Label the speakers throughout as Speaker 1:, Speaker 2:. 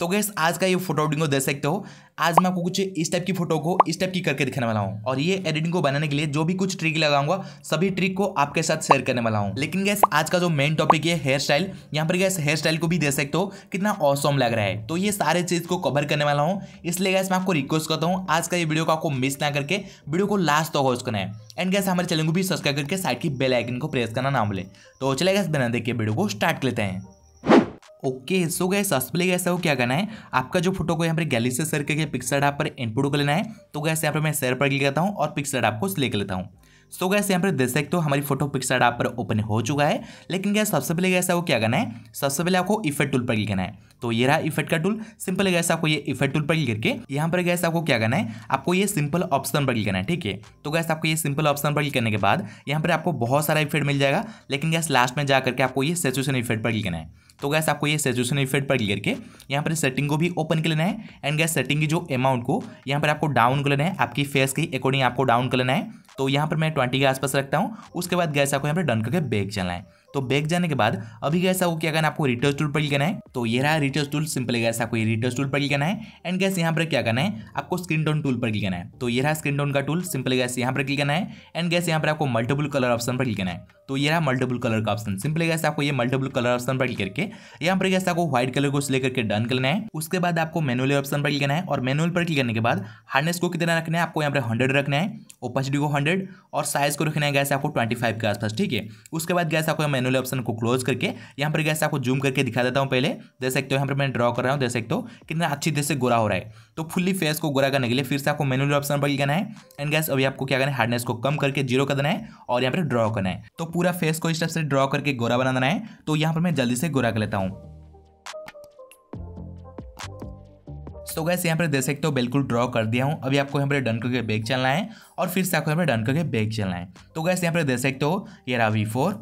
Speaker 1: तो गैस आज का ये फोटो एडिटिंग को देख सकते हो आज मैं आपको कुछ इस टाइप की फोटो को इस टाइप की करके दिखाने वाला हूँ और ये एडिटिंग को बनाने के लिए जो भी कुछ ट्रिक लगाऊंगा सभी ट्रिक को आपके साथ शेयर करने वाला हूँ लेकिन गैस आज का जो मेन टॉपिक है हेयर स्टाइल यहाँ पर गैस हेयर स्टाइल को भी देख सकते हो कितना औसम लग रहा है तो ये सारे चीज़ को कवर करने वाला हूँ इसलिए गैस मैं आपको रिक्वेस्ट करता हूँ आज का ये वीडियो को आपको मिस ना करके वीडियो को लास्ट तक वॉच करना है एंड गैस हमारे चैनल को भी सब्सक्राइब करके साइड की बेलाइकन को प्रेस करना ना भूले तो चले गैस बिना देखिए वीडियो को स्टार्ट लेते हैं ओके सो गए सस्पले ऐसा वो क्या करना है आपका जो फोटो को यहाँ पर गैली से सर के पिक्सर डाप पर इनपुट कर लेना है तो गैस यहाँ पर मैं सर पर क्लिक करता हूँ और पिक्सर डाप को कर लेता हूँ सो so गैस यहाँ पर देख सकते हो हमारी फोटो पिक्सर डाप पर ओपन हो चुका है लेकिन गैस सबसे पहले गैस वो क्या करना है सबसे पहले आपको इफेक्ट टूल पर क्लिक करना है तो ये रहा इफेक्ट का टूल सिंपल गैस आपको ये इफेक्ट टूल पर क्लिक करके यहाँ पर गैस आपको क्या करना है आपको ये सिंपल ऑप्शन पर क्लिक करना है ठीक है तो गैस आपको ये सिंपल ऑप्शन पर क्लिक करने के बाद यहाँ पर आपको बहुत सारा इफेक्ट मिल जाएगा लेकिन गैस लास्ट में जा करके आपको ये सेचुएशन इफेक्ट पर क्लिक करना है तो गैस आपको ये सेचुएशन इफेक्ट पर क्लियर के यहाँ पर सेटिंग को भी ओपन कर लेना है एंड गैस सेटिंग की जो अमाउंट को यहाँ पर आपको डाउन कर लेना है आपकी फेस के अकॉर्डिंग आपको डाउन कर लेना है तो यहाँ पर मैं ट्वेंटी के आसपास रखता हूँ उसके बाद गैस आपको यहाँ पर डन करके बैग चलना है तो बैक जाने के बाद अभी गैस आपको क्या करना है आपको रिटर्स टूल पर करना है तो ये रहा रिटर्स टूल सिंपल गैस आपको रिटर्स टूल पर लिखना है एंड गैस यहाँ पर क्या करना है आपको स्क्रीन डाउन टूल पर करना है तो ये रहा स्क्रीन डाउन का टूल सिंपल गैस यहाँ पर क्लिक करना है एंड गैस यहाँ पर आपको मल्टीपल कलर ऑप्शन पर लिखना है तो ये रहा मल्टीपल कलर का ऑप्शन सिंपल गैस आपको ये मल्टीपल कलर ऑप्शन पर लिख करके यहाँ पर गैस आपको व्हाइट कलर को सिलेक्ट करके डन करना है उसके बाद आपको मैनुअल ऑप्शन पर लिखना है और मैनुअल पर क्लिक करने के बाद हार्डनेस को कितना रखना है आपको यहाँ पर हंड्रेड रखना है ओपेसिटी को हंड्रेड और साइज को रखना है गैस आपको ट्वेंटी के आसपास ठीक है उसके बाद गैस आपको मैनुअल ऑप्शन को क्लोज करके यहाँ पर गैस आपको जूम करके दिखा देता हूँ पहले देख सकते हो यहाँ पर मैं ड्रॉ कर रहा हूँ देख सकते हो कितना अच्छी तरह से गोरा हो रहा है तो फुल्ली फेस को गोरा करने के लिए फिर से आपको मैनुअल ऑप्शन पर करना है एंड गैस अभी आपको क्या करना है हार्डनेस को कम करके जीरो कर देना है और यहाँ पर ड्रॉ करना है तो पूरा फेस को इस टाइप से ड्रॉ करके गोरा बना देना है तो यहाँ पर मैं जल्दी से गोरा कर लेता हूँ तो गैस यहाँ पर देख सकते हो बिल्कुल ड्रॉ कर दिया हूँ अभी आपको यहाँ पर डन करके बैग चलना है और फिर से आपको यहाँ पर डन करके बैग चलना है तो गैस यहाँ पर देख सकते हो ये रहा वी फोर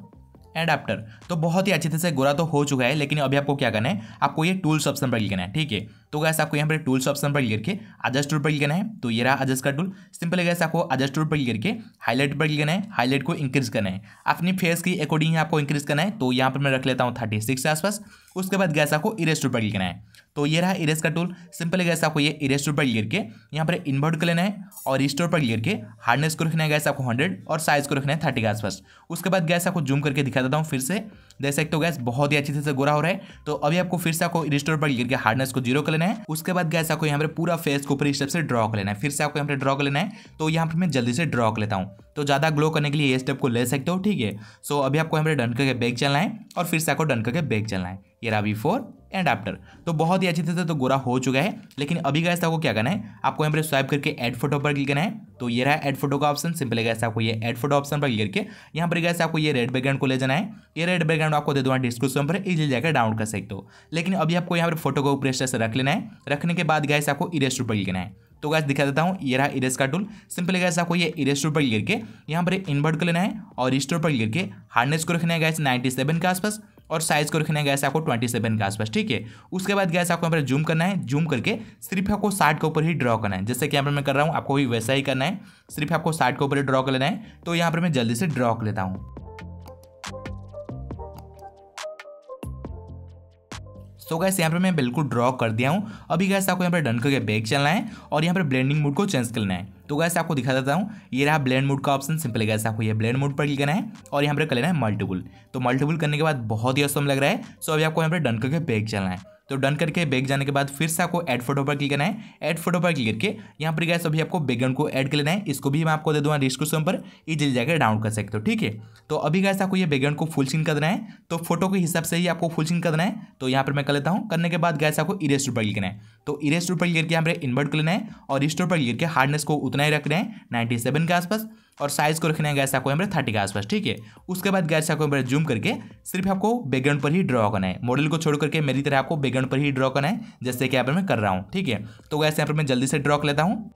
Speaker 1: एडाप्टर तो बहुत ही अच्छे तरह से गोरा तो हो चुका है लेकिन अभी आपको क्या करना है आपको ये टूल्स ऑप्शन पर क्लिक करना है ठीक है तो गैस आपको यहाँ पर टूल्स ऑप्शन पर क्लिक करके अजस्ट टूल पर लिखना है तो ये रहा अजस्ट का टूल सिंपल है गैस आपको अजस्ट टूल पर क्लिक करके हाईलाइट पर लिखना है हाईलाइट को इंक्रीज करना है अपनी फेस की अकॉर्डिंग आपको इंक्रीज करना है तो यहाँ पर मैं रख लेता हूँ थर्टी के आसपास उसके बाद गैस आपको इरेस टूल पर लिखना है तो ये रहा इरेस का टूल सिंपल है गैस आपको ये इरेस टूल पर क्लिक करके यहाँ पर इन्वर्ट कर लेना है और रिस्टोर पर क्लिक करके हार्डनेस को रखना है गैस आपको हंड्रेड और साइज को रखना है थर्टी के आसपास उसके बाद गैस आपको जूम करके दिखा देता हूँ फिर से जैसे एक तो गैस बहुत ही अच्छी तरह से गोरा हो रहा है तो अभी आपको फिर से आपको रिस्टोर पर क्लिक करके हार्डनेस को जीरो कर लेना करना है उसके बाद गैस आपको यहाँ पर पूरा फेस को ऊपर स्टेप से ड्रॉ कर लेना है फिर से आपको यहाँ पर ड्रॉ कर लेना है तो यहाँ पर मैं जल्दी से ड्रॉ कर लेता हूँ तो ज़्यादा ग्लो करने के लिए ये स्टेप को ले सकते हो ठीक है सो अभी आपको हमारे डन करके बैग चलना है और फिर से आपको डन करके बैग चलना है ये रहा बिफोर एंड आफ्टर तो बहुत ही अच्छी तरह से तो गोरा हो चुका है लेकिन अभी गैस आपको क्या करना है आपको यहाँ पर स्वाइप करके एड फोटो पर क्लिक करना है तो ये रहा एड फोटो का ऑप्शन सिंपल गैस आपको ये एड फोटो ऑप्शन पर क्लिक करके यहाँ पर गैस आपको ये रेड बैकग्राउंड को ले जाना है ये रेड बैकग्राउंड आपको दे दो डिस्क्रिप्शन पर इजिली जाकर डाउनलोड कर सकते हो लेकिन अभी आपको यहाँ पर फोटो को प्रेस से रख लेना है रखने के बाद गैस आपको इरेस्ट पर क्लिक करना है तो गैस दिखा देता हूँ ये रहा इरेस का टूल सिंपली गैस आपको ये टूल पर गिर के यहाँ पर इन्वर्ट को लेना है और टूल पर गिर के हार्डनेस को रखना है गैस नाइन्टी सेवन के आसपास और साइज को रखना है गैस आपको ट्वेंटी सेवन के आसपास ठीक है उसके बाद गैस आपको यहाँ पर जूम करना है जूम करके सिर्फ आपको साठ के ऊपर ही ड्रॉ करना है जैसे कि यहाँ पर मैं कर रहा हूँ आपको भी वैसा ही करना है सिर्फ आपको साठ के ऊपर ही ड्रॉ कर लेना है तो यहाँ पर मैं जल्दी से ड्रॉ कर लेता हूँ सो गैस यहाँ पर मैं बिल्कुल ड्रॉ कर दिया हूँ अभी गैस आपको यहाँ पर डन करके बैक चलना है और यहाँ पर ब्लेंडिंग मोड को चेंज करना है तो गैस आपको दिखा देता हूँ ये रहा ब्लेंड मोड का ऑप्शन सिंपल है गैस आपको ये ब्लेंड मोड पर क्लिक करना है और यहाँ पर कर लेना है मल्टीपुल तो मल्टीपुल करने के बाद बहुत ही असम लग रहा है सो अभी आपको यहाँ पर डन करके बैक चलना है तो डन करके बैग जाने के बाद फिर से आपको एड फोटो पर क्लिक करना है एड फोटो पर क्लिक करके यहाँ पर गैस अभी आपको बैकग्राउंड को ऐड कर लेना है इसको भी मैं आपको दे दूँगा डिस्क्रिप्शन पर इजिली जाकर डाउनलोड कर सकते हो ठीक है तो अभी गैस आपको ये बैकग्राउंड को फुल सीन करना है तो फोटो के हिसाब से ही आपको फुल सीन करना है तो यहाँ पर मैं कर लेता हूँ करने के बाद गैस आपको इरेस्ट पर क्लिक करना है तो इरेस्ट पर गिर के हमारे इन्वर्ट को लेना है और रिस्टोर पर गिर के हार्डनेस को उतना ही रख रहे हैं नाइन्टी सेवन के आसपास और साइज़ को रखना है गैस आपको हमारे थर्टी के आसपास ठीक है उसके बाद गैस आपको हमारे जूम करके सिर्फ आपको बैकग्राउंड पर ही ड्रॉ करना है मॉडल को छोड़ करके मेरी तरह आपको बैकग्राउंड पर ही ड्रॉ करना है जैसे कि यहाँ पर मैं कर रहा हूँ ठीक है तो गैस यहाँ पर मैं जल्दी से ड्रॉ कर लेता हूँ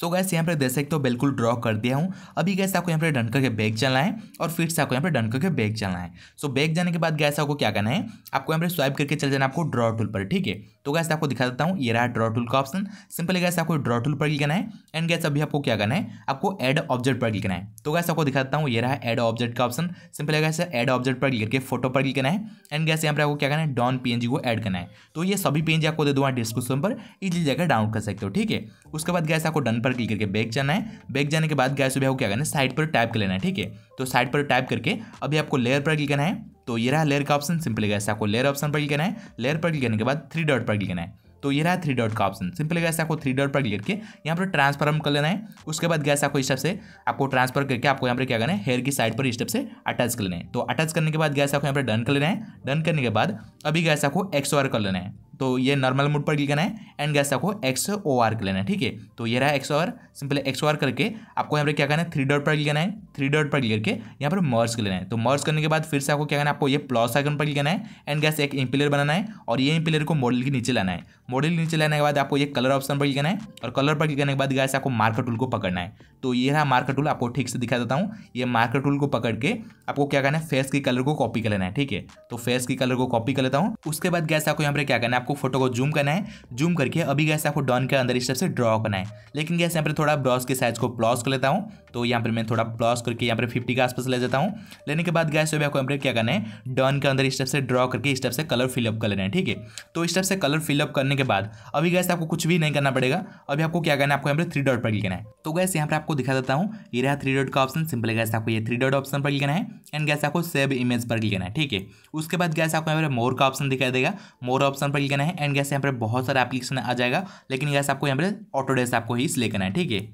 Speaker 1: सो गैस यहाँ पर दे सकते हो बिल्कुल ड्रॉ कर दिया हूँ अभी गैस आपको यहाँ पर डन करके बैग चलना है और फिर से आपको यहाँ पर डन करके बैग चलना है सो बैग जाने के बाद गैस आपको क्या करना है आपको यहाँ पर स्वाइप करके चल जाना आपको ड्रॉ टूल पर ठीक है तो गैस आपको दिखा देता हूँ ये रहा ड्रॉ टूल का ऑप्शन सिंपली गैस आपको ड्रॉ टूल पर क्लिक करना है एंड गैस अभी आपको क्या करना है आपको एड ऑब्जेक्ट पर क्लिक करना है तो गैस आपको दिखा देता हूँ ये रहा एड ऑब्जेक्ट का option simply guys add object पर क्लिक करके फोटो पर क्लिक करना है एंड गैस यहाँ पर आपको क्या करना है डॉन पी को एड करना है तो ये सभी पी आपको दे दूंगा डिस्क्रिप्शन पर इजिली जाकर डाउनलोड कर सकते हो ठीक है उसके बाद गैस आपको डन पर पर क्लिक करके बैक जाना है बैक जाने के बाद गैस भैया क्या करना है साइड पर टाइप कर लेना है ठीक है तो साइड पर टाइप करके अभी आपको लेयर पर क्लिक करना है तो ये रहा लेयर का ऑप्शन सिंपल गैस आपको लेयर ऑप्शन पर क्लिक करना है लेयर पर क्लिक करने के बाद थ्री डॉट पर क्लिक करना है तो ये रहा थ्री डॉट का ऑप्शन सिंपल गैस आपको थ्री डॉट पर क्लिक करके यहाँ पर ट्रांसफॉर्म कर लेना है उसके बाद गैस आपको स्टेप से आपको ट्रांसफर करके आपको यहाँ पर क्या करना है हेयर की साइड पर स्टेप से अटैच कर लेना है तो अटैच करने के बाद गैस आपको यहाँ पर डन कर लेना है डन करने के बाद अभी गैस आपको एक्सवायर कर लेना है तो ये नॉर्मल मोड पर क्लिक करना है एंड गैस आपको एक्स ओ आर कर लेना है ठीक है तो ये रहा X O R simple X O R करके आपको यहाँ पर क्या करना है थ्री डॉट पर क्लिक करना है थ्री डॉट पर क्लिक करके यहाँ पर मर्स कर लेना है तो मर्स करने के बाद फिर से आपको क्या करना है आपको ये प्लस आइकन पर क्लिक करना है एंड गैस एक इम्पिलर बनाना है और ये इम्पिलर को मॉडल के नीचे लाना है मॉडल के नीचे लाने के बाद आपको ये कलर ऑप्शन पर क्लिक करना है और कलर पर क्लिक करने के बाद गैस आपको मार्कर टूल को पकड़ना है तो ये रहा मार्कर टूल आपको ठीक से दिखा देता हूँ ये मार्कर टूल को पकड़ के आपको क्या करना है फेस के कलर को कॉपी कर लेना है ठीक है तो फेस के कलर को कॉपी कर लेता हूँ उसके बाद गैस आपको यहाँ पर क्या करना है आपको आपको फोटो को जूम करना है जूम करके अभी गैस आपको डॉन के अंदर इस तरह से ड्रॉ करना है लेकिन गैस यहाँ पर थोड़ा ब्रॉस के साइज को प्लॉस कर लेता हूँ तो यहाँ पर मैं थोड़ा प्लॉस करके यहाँ पर फिफ्टी के आसपास ले जाता हूँ लेने के बाद गैस जो आपको यहाँ पर क्या करना है डॉन के अंदर इस तरह से ड्रॉ करके इस तरह से कलर फिलअप कर लेना है ठीक है तो इस तरह से कलर फिलअप करने के बाद अभी गैस आपको कुछ भी नहीं करना पड़ेगा अभी आपको क्या करना है आपको यहाँ पर थ्री डॉट पर लिखना है तो गैस यहाँ पर आपको दिखा देता हूँ ये रहा थ्री डॉट का ऑप्शन सिंपल गैस आपको ये थ्री डॉट ऑप्शन पर लिखना है एंड गैस आपको सेव इमेज पर लिखना है ठीक है उसके बाद गैस आपको यहाँ पर मोर का ऑप्शन दिखाई देगा मोर ऑप्शन पर लिखना लेना है एंड गैस यहाँ पर बहुत सारा एप्लीकेशन आ जाएगा लेकिन गैस आपको यहाँ पर ऑटोडेस्क आपको ही सिलेक्ट करना है ठीक है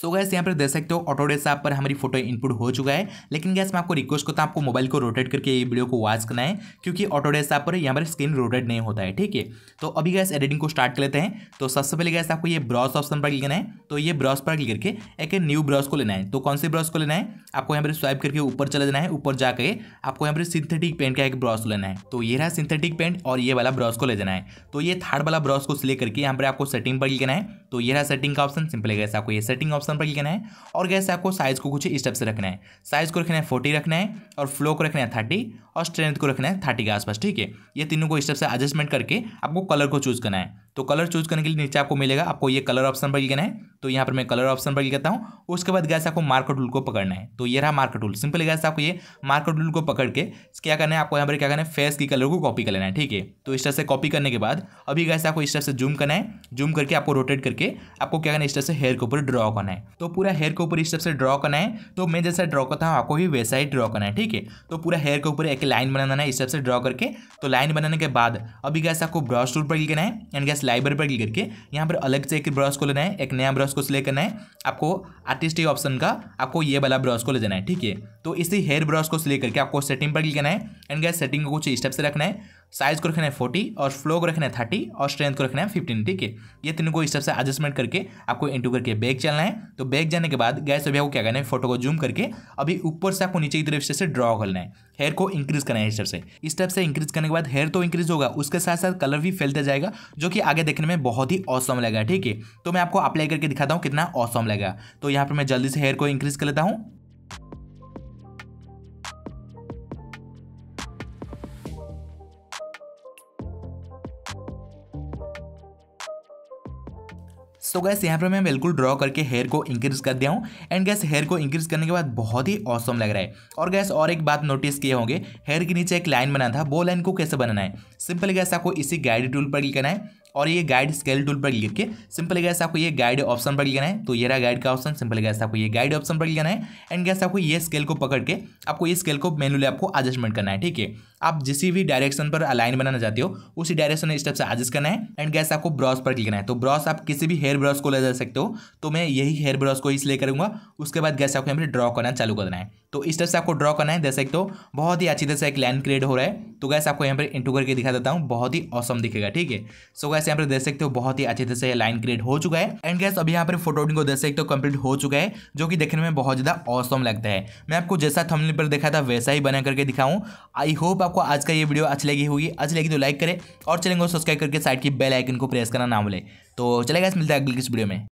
Speaker 1: सो गैस यहाँ पर देख सकते हो ऑटोडेस ऐप पर हमारी फोटो इनपुट हो चुका है लेकिन गैस मैं आपको रिक्वेस्ट करता हूँ आपको मोबाइल को रोटेट करके ये वीडियो को वॉच करना है क्योंकि ऑटोडेस ऐप पर यहाँ पर स्क्रीन रोटेट नहीं होता है ठीक है तो अभी गैस एडिटिंग को स्टार्ट कर लेते हैं तो सबसे पहले गैस आपको ये ब्रॉस ऑप्शन पर क्लिक करना है तो ये ब्रॉस पर क्लिक करके एक न्यू ब्रश को लेना है तो कौन से ब्रश को लेना है आपको यहाँ पर स्वाइप करके ऊपर चले जाना है ऊपर जाकर आपको यहाँ पर सिंथेटिक पेंट का एक ब्रॉस लेना है तो ये रहा सिंथेटिक पेंट और ये वाला ब्रश को ले जाना है तो ये थर्ड वाला ब्रॉस को सिलेक्ट करके यहाँ पर आपको सेटिंग पर क्लिक करना है तो ये रहा सेटिंग का ऑप्शन सिंपल गैस आपको ये सेटिंग ऑप्शन पर क्लिक करना है और गैस आपको साइज को कुछ स्टेप से रखना है साइज को रखना है फोर्टी रखना है और फ्लो को रखना है थर्टी और स्ट्रेंथ को रखना है थर्टी के आसपास ठीक है ये तीनों को स्टेप से एडजस्टमेंट करके आपको कलर को चूज करना है तो कलर चूज करने के लिए नीचे आपको मिलेगा आपको ये कलर ऑप्शन पर लिखना है तो यहाँ पर मैं कलर ऑप्शन पर लिखता हूँ उसके बाद गैस आपको मार्क टूल को पकड़ना है तो ये रहा मार्क टूल सिंपल गैस आपको ये मार्क टूल को पकड़ के क्या करना है आपको यहाँ पर क्या करना है फेस की कलर को कॉपी कर लेना है ठीक है तो इस तरह से कॉपी करने के बाद अभी गैस आपको इस तरह से जूम करना है जूम करके आपको रोटेट करके आपको क्या करना है इस तरह से हेयर के ऊपर ड्रॉ करना है तो पूरा हेयर के ऊपर इस तरह से ड्रॉ करना है तो मैं जैसा ड्रॉ करता हूँ आपको ही वैसा ही ड्रॉ करना है ठीक है तो पूरा हेयर के ऊपर एक लाइन बनाना है इस तरह से ड्रॉ करके तो लाइन बनाने के बाद अभी गैस आपको ब्रश टूल पर क्लिक है एंड गैस लाइब्रेरी पर क्लिक करके यहाँ पर अलग से एक ब्रश को लेना है एक नया ब्रश को सिलेक्ट करना है आपको आर्टिस्टिक ऑप्शन का आपको ये वाला ब्रश को ले जाना है ठीक है तो इसी हेयर ब्रश को सिलेक्ट करके आपको सेटिंग पर क्लिक करना है एंड गैस सेटिंग को कुछ स्टेप से रखना है साइज को रखना है फोर्टी और फ्लो को रखना है थर्टी और स्ट्रेंथ को रखना है फिफ्टीन ठीक है ये तीनों को इस से एडजस्टमेंट करके आपको इंटू करके बैग चलना है तो बैग जाने के बाद गैस अभी आपको क्या करना है फोटो को जूम करके अभी ऊपर से आपको नीचे की तरफ से ड्रॉ करना है हेयर को इंक्रीज करना है इस टाइप से इस टाइप से इंक्रीज करने के बाद हेयर तो इंक्रीज होगा उसके साथ साथ कलर भी फैलता जाएगा जो कि आगे देखने में बहुत ही औसम लगेगा ठीक है तो मैं आपको अप्लाई करके दिखाता हूँ कितना औसम लगेगा तो यहाँ पर मैं जल्दी से हेयर को इंक्रीज कर लेता हूँ सो गैस यहाँ पर मैं बिल्कुल ड्रॉ करके हेयर को इंक्रीज कर दिया हूँ एंड गैस हेयर को इंक्रीज करने के बाद बहुत ही औसम लग रहा है और गैस और एक बात नोटिस किए होंगे हेयर के नीचे एक लाइन बना था वो लाइन को कैसे बनाना है सिंपल गैस आपको इसी गाइड टूल पर क्लिक करना है और ये गाइड स्केल टूल पर क्लिक के सिंपल गैस आपको ये गाइड ऑप्शन पर लिखना है तो ये रहा गाइड का ऑप्शन सिंपल गैस आपको ये गाइड ऑप्शन पर लिखना है एंड गैस आपको ये स्केल को पकड़ के आपको ये स्केल को मेनुअली आपको एडजस्टमेंट करना है ठीक है आप जिस भी डायरेक्शन पर लाइन बनाना चाहते हो उसी डायरेक्शन में स्टेप से एडजस्ट करना है एंड गैस आपको ब्रश पर क्लिक करना है तो ब्रश आप किसी भी हेयर ब्रश को ले जा सकते हो तो मैं यही हेयर ब्रश को इसलिए करूंगा उसके बाद गैस आपको यहाँ पर ड्रॉ करना चालू करना है तो इस तरह से आपको ड्रॉ करना है देख सकते हो बहुत ही अच्छी तरह से एक लाइन क्रिएट हो रहा है तो गैस आपको यहाँ पर इंटू करके दिखा देता हूँ बहुत ही औसम दिखेगा ठीक है सो गैस यहाँ पर देख सकते हो बहुत ही अच्छी तरह से लाइन क्रिएट हो चुका है एंड गैस अभी यहाँ पर फोटो को देख सकते हो कंप्लीट हो चुका है जो कि देखने में बहुत ज़्यादा औसम लगता है मैं आपको जैसा थमने पर देखा था वैसा ही बना करके दिखाऊँ आई होप आपको आज का ये वीडियो अच्छी लगी होगी अच्छी लगी तो लाइक करें और चैनल को सब्सक्राइब करके साइड की बेल आइकन को प्रेस करना ना भूलें तो चलेगा इस मिलते हैं अगले किस वीडियो में